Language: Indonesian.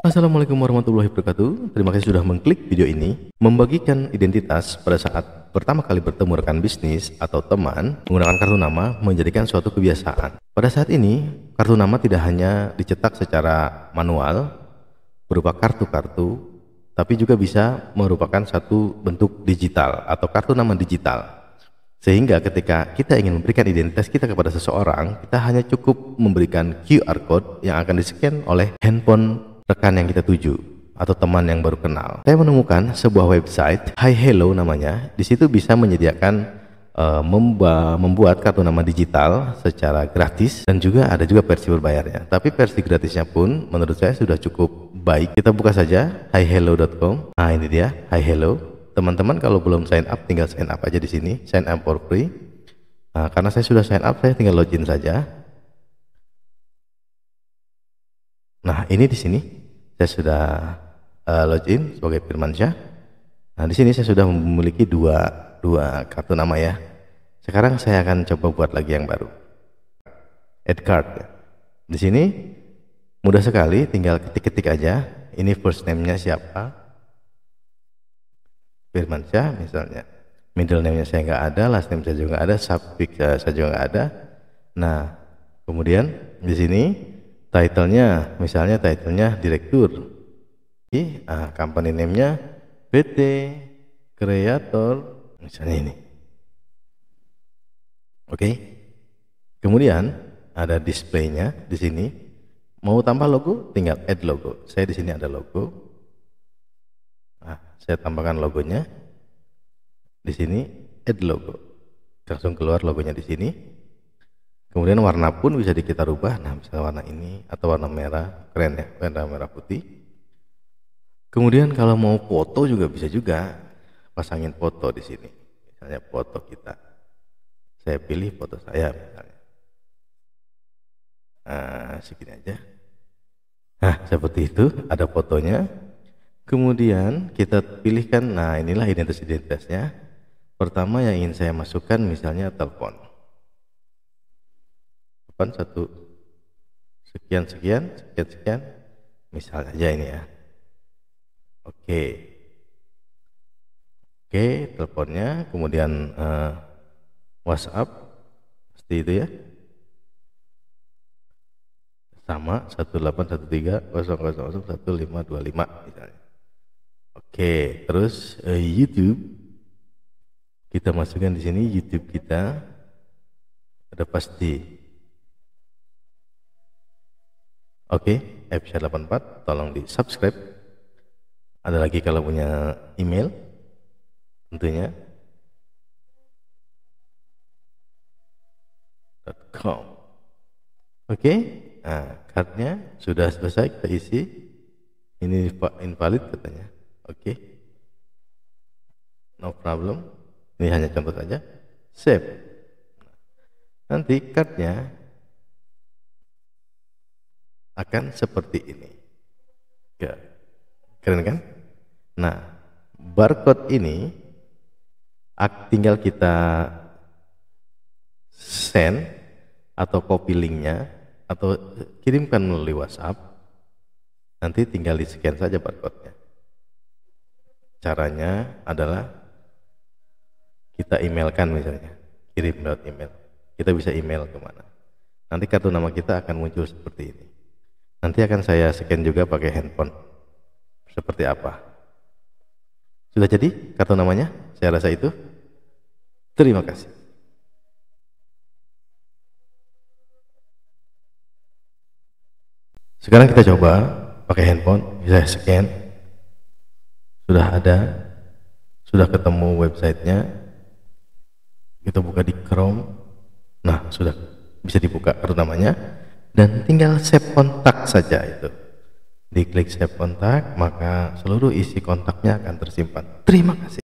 Assalamualaikum warahmatullahi wabarakatuh. Terima kasih sudah mengklik video ini. Membagikan identitas pada saat pertama kali bertemu rekan bisnis atau teman menggunakan kartu nama menjadikan suatu kebiasaan. Pada saat ini, kartu nama tidak hanya dicetak secara manual berupa kartu-kartu, tapi juga bisa merupakan satu bentuk digital atau kartu nama digital. Sehingga ketika kita ingin memberikan identitas kita kepada seseorang, kita hanya cukup memberikan QR code yang akan di-scan oleh handphone rekan yang kita tuju atau teman yang baru kenal. Saya menemukan sebuah website, Hi Hello namanya. Di situ bisa menyediakan uh, membuat kartu nama digital secara gratis dan juga ada juga versi berbayarnya. Tapi versi gratisnya pun menurut saya sudah cukup baik. Kita buka saja hihello.com. Nah, ini dia, Hi Hello. Teman-teman kalau belum sign up tinggal sign up aja di sini, sign up for free. Nah, karena saya sudah sign up, saya tinggal login saja. Nah, ini di sini saya sudah uh, eh, login sebagai Firmansyah. Nah, di sini saya sudah memiliki dua dua kartu nama ya. Sekarang saya akan coba buat lagi yang baru. Add card. Ya. Di sini mudah sekali, tinggal ketik-ketik aja. Ini first name-nya siapa? Firmansyah misalnya. Middle name-nya saya nggak ada, last name saya juga nggak ada, subfix eh, saya juga nggak ada. Nah, kemudian di sini titlenya misalnya titlenya direktur Oke, nah, company name-nya PT Creator, misalnya ini oke kemudian ada display-nya di sini mau tambah logo tinggal add logo saya di sini ada logo nah, saya tambahkan logonya di sini add logo langsung keluar logonya di sini kemudian warna pun bisa di kita rubah nah misalnya warna ini atau warna merah keren ya warna merah putih kemudian kalau mau foto juga bisa juga pasangin foto di sini misalnya foto kita saya pilih foto saya misalnya nah, segini aja nah seperti itu ada fotonya kemudian kita pilihkan nah inilah identitas identitasnya pertama yang ingin saya masukkan misalnya telepon depan satu sekian sekian sekian sekian misal aja ini ya oke oke teleponnya kemudian uh, WhatsApp pasti itu ya sama satu 18130001525 misalnya oke terus uh, YouTube kita masukkan di sini YouTube kita ada pasti Oke, okay, episode 84 tolong di subscribe. Ada lagi kalau punya email tentunya .com. Oke, okay, nah cardnya sudah selesai kita isi. Ini invalid katanya. Oke. Okay. No problem. Ini hanya contoh saja. Save. Nanti cardnya akan seperti ini. Ya. Keren kan? Nah, barcode ini tinggal kita send atau copy linknya atau kirimkan melalui WhatsApp. Nanti tinggal di scan saja barcode-nya. Caranya adalah kita emailkan misalnya, kirim lewat email. Kita bisa email kemana. Nanti kartu nama kita akan muncul seperti ini. Nanti akan saya scan juga pakai handphone. Seperti apa? Sudah jadi kartu namanya? Saya rasa itu. Terima kasih. Sekarang kita coba pakai handphone, Bisa scan. Sudah ada, sudah ketemu websitenya. Kita buka di Chrome. Nah, sudah bisa dibuka kartu namanya dan tinggal save kontak saja itu diklik save kontak maka seluruh isi kontaknya akan tersimpan terima kasih